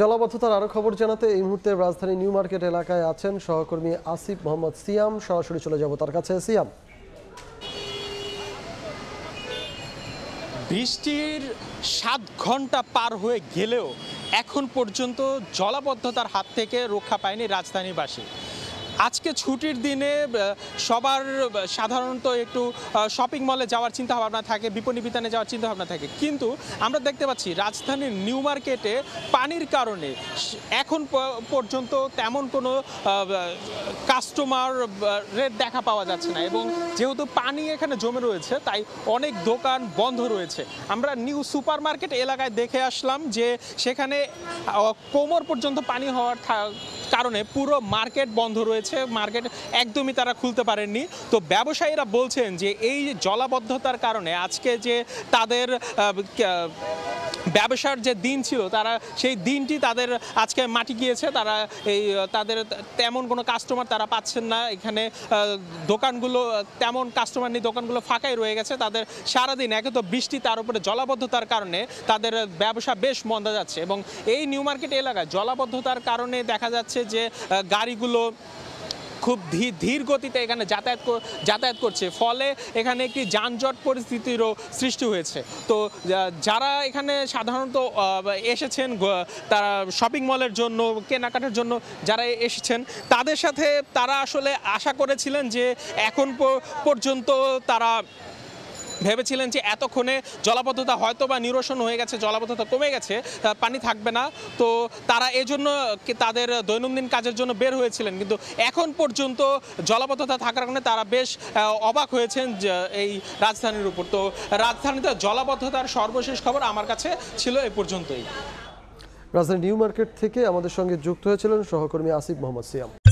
জলাবদ্ধতার আরও খবর জানাতে এই মুহূর্তে রাজধানী নিউ মার্কেট এলাকায় আছেন সহকর্মী আসিফ মোহাম্মদ সিয়াম সরাসরি চলে যাব তার কাছে সিয়াম বৃষ্টির সাত ঘন্টা পার হয়ে গেলেও এখন পর্যন্ত জলাবদ্ধতার হাত থেকে রক্ষা পায়নি রাজধানীবাসী আজকে ছুটির দিনে সবার সাধারণত একটু শপিং মলে যাওয়ার চিন্তাভাবনা থাকে বিপণী বিতানে যাওয়ার চিন্তাভাবনা থাকে কিন্তু আমরা দেখতে পাচ্ছি রাজধানীর নিউ মার্কেটে পানির কারণে এখন পর্যন্ত তেমন কোনো কাস্টমার রেট দেখা পাওয়া যাচ্ছে না এবং যেহেতু পানি এখানে জমে রয়েছে তাই অনেক দোকান বন্ধ রয়েছে আমরা নিউ সুপার মার্কেট এলাকায় দেখে আসলাম যে সেখানে কোমর পর্যন্ত পানি হওয়ার কারণে পুরো মার্কেট বন্ধ রয়েছে হয়েছে মার্কেট একদমই তারা খুলতে পারেননি তো ব্যবসায়ীরা বলছেন যে এই জলাবদ্ধতার কারণে আজকে যে তাদের ব্যবসার যে দিন ছিল তারা সেই দিনটি তাদের আজকে মাটি গিয়েছে তারা এই তাদের তেমন কোনো কাস্টমার তারা পাচ্ছেন না এখানে দোকানগুলো তেমন কাস্টমার নিয়ে দোকানগুলো ফাঁকাই রয়ে গেছে তাদের সারাদিন একে তো বৃষ্টি তার উপরে জলাবদ্ধতার কারণে তাদের ব্যবসা বেশ মন্দা যাচ্ছে এবং এই নিউ মার্কেট এলাকায় জলাবদ্ধতার কারণে দেখা যাচ্ছে যে গাড়িগুলো খুব ধীর গতিতে এখানে যাতায়াত যাতায়াত করছে ফলে এখানে একটি যানজট পরিস্থিতিরও সৃষ্টি হয়েছে তো যারা এখানে সাধারণত এসেছেন তারা শপিং মলের জন্য কেনাকাটার জন্য যারা এসেছেন তাদের সাথে তারা আসলে আশা করেছিলেন যে এখন পর্যন্ত তারা ভেবেছিলেন যে এতক্ষণে জলাবদ্ধতা হয়তো বা নিরসন হয়ে গেছে জলাবদ্ধতা কমে গেছে পানি থাকবে না তো তারা এজন্য তাদের দৈনন্দিন কাজের জন্য বের হয়েছিলেন কিন্তু এখন পর্যন্ত জলাবদ্ধতা থাকার কারণে তারা বেশ অবাক হয়েছেন এই রাজধানীর উপর তো রাজধানীতে জলাবদ্ধতার সর্বশেষ খবর আমার কাছে ছিল এ পর্যন্তই রাজধানী নিউ মার্কেট থেকে আমাদের সঙ্গে যুক্ত হয়েছিলেন সহকর্মী আসিফ মোহাম্মদ সিয়াম